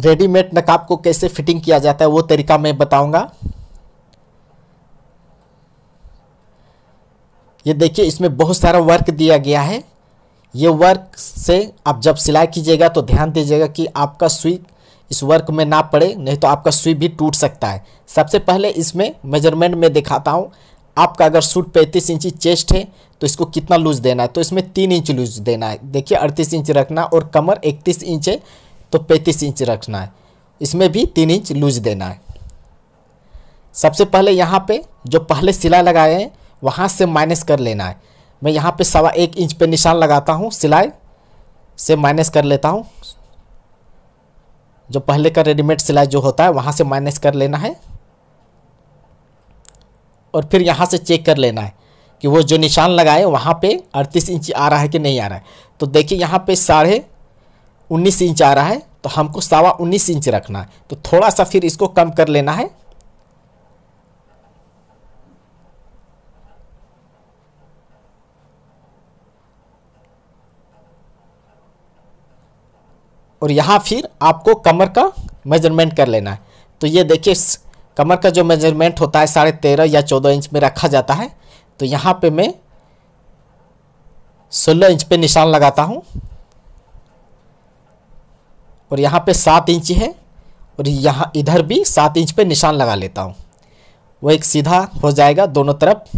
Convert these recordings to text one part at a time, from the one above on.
readymade नकाब को कैसे फिटिंग किया जाता है वो तरीका मैं बताऊंगा ये देखिए इसमें बहुत सारा वर्क दिया गया है ये वर्क से आप जब सिलाई कीजिएगा तो ध्यान दीजिएगा कि आपका सुई इस वर्क में ना पड़े नहीं तो आपका सुई भी टूट सकता है सबसे पहले इसमें मेजरमेंट में दिखाता हूँ आपका अगर सूट पैंतीस इंची चेस्ट है तो इसको कितना लूज देना है तो इसमें तीन इंच लूज देना है देखिए अड़तीस इंच रखना और कमर इकतीस इंच है तो पैंतीस इंच रखना है इसमें भी तीन इंच लूज देना है सबसे पहले यहाँ पे जो पहले सिलाई लगाए हैं वहाँ से माइनस कर लेना है मैं यहाँ पे सवा एक इंच पे निशान लगाता हूँ सिलाई से माइनस कर लेता हूँ जो पहले का रेडीमेड सिलाई जो होता है वहाँ से माइनस कर लेना है और फिर यहाँ से चेक कर लेना है कि वो जो निशान लगाए वहाँ पे अड़तीस इंच आ रहा है कि नहीं आ रहा है तो देखिए यहाँ पे साढ़े उन्नीस इंच आ रहा है तो हमको सावा उन्नीस इंच रखना है तो थोड़ा सा फिर इसको कम कर लेना है और यहां फिर आपको कमर का मेजरमेंट कर लेना है तो ये देखिए कमर का जो मेजरमेंट होता है साढ़े तेरह या चौदह इंच में रखा जाता है तो यहां पे मैं सोलह इंच पे निशान लगाता हूं और यहाँ पे सात इंच है और यहाँ इधर भी सात इंच पे निशान लगा लेता हूँ वो एक सीधा हो जाएगा दोनों तरफ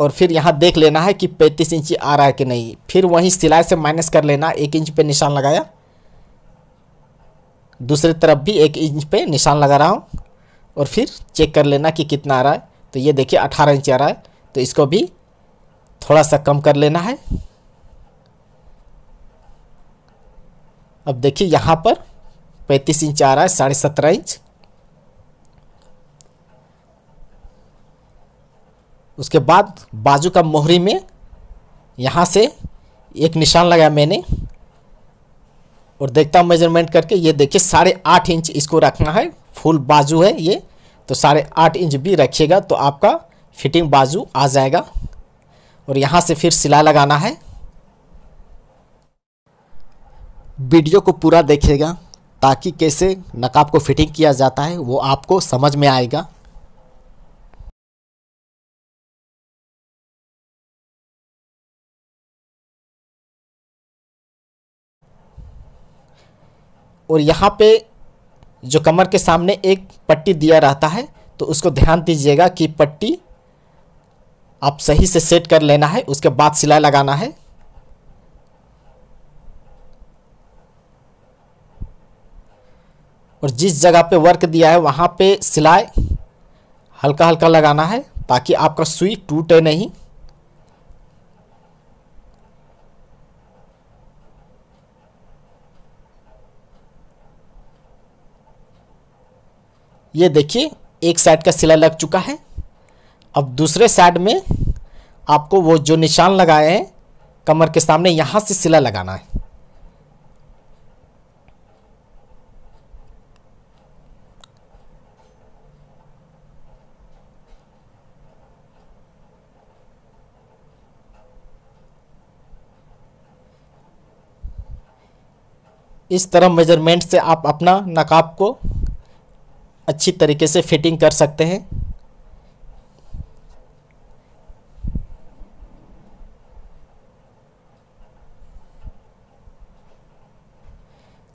और फिर यहाँ देख लेना है कि पैंतीस इंची आ रहा है कि नहीं फिर वहीं सिलाई से माइनस कर लेना एक इंच पे निशान लगाया दूसरी तरफ भी एक इंच पे निशान लगा रहा हूँ और फिर चेक कर लेना कि कितना आ रहा है तो ये देखिए अठारह इंच आ रहा है तो इसको भी थोड़ा सा कम कर लेना है अब देखिए यहाँ पर पैंतीस इंच आ रहा है साढ़े सत्रह इंच उसके बाद बाजू का मोहरी में यहाँ से एक निशान लगाया मैंने और देखता हूँ मेजरमेंट करके ये देखिए साढ़े आठ इंच इसको रखना है फुल बाजू है ये तो साढ़े आठ इंच भी रखिएगा तो आपका फिटिंग बाजू आ जाएगा और यहाँ से फिर सिलाई लगाना है वीडियो को पूरा देखिएगा ताकि कैसे नकाब को फिटिंग किया जाता है वो आपको समझ में आएगा और यहाँ पे जो कमर के सामने एक पट्टी दिया रहता है तो उसको ध्यान दीजिएगा कि पट्टी आप सही से सेट कर लेना है उसके बाद सिलाई लगाना है और जिस जगह पे वर्क दिया है वहाँ पे सिलाई हल्का हल्का लगाना है ताकि आपका सुई टूटे नहीं ये देखिए एक साइड का सिलाई लग चुका है अब दूसरे साइड में आपको वो जो निशान लगाए हैं कमर के सामने यहाँ से सिला लगाना है इस तरह मेजरमेंट से आप अपना नकाब को अच्छी तरीके से फिटिंग कर सकते हैं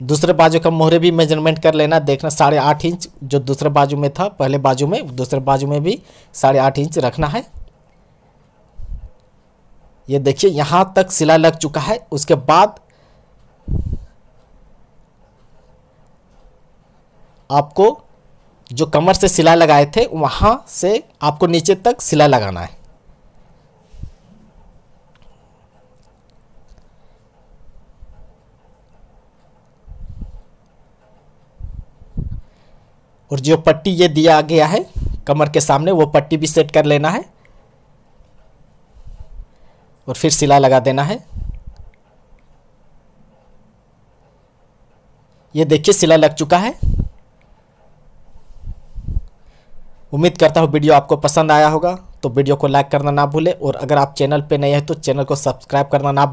दूसरे बाजू का मोहरे भी मेजरमेंट कर लेना देखना साढ़े आठ इंच जो दूसरे बाजू में था पहले बाजू में दूसरे बाजू में भी साढ़े आठ इंच रखना है ये देखिए यहाँ तक सिलाई लग चुका है उसके बाद आपको जो कमर से सिला लगाए थे वहाँ से आपको नीचे तक सिला लगाना है और जो पट्टी ये दिया गया है कमर के सामने वो पट्टी भी सेट कर लेना है और फिर सिला लगा देना है ये देखिए सिला लग चुका है उम्मीद करता हूँ वीडियो आपको पसंद आया होगा तो वीडियो को लाइक करना ना भूले और अगर आप चैनल पर नए हैं तो चैनल को सब्सक्राइब करना ना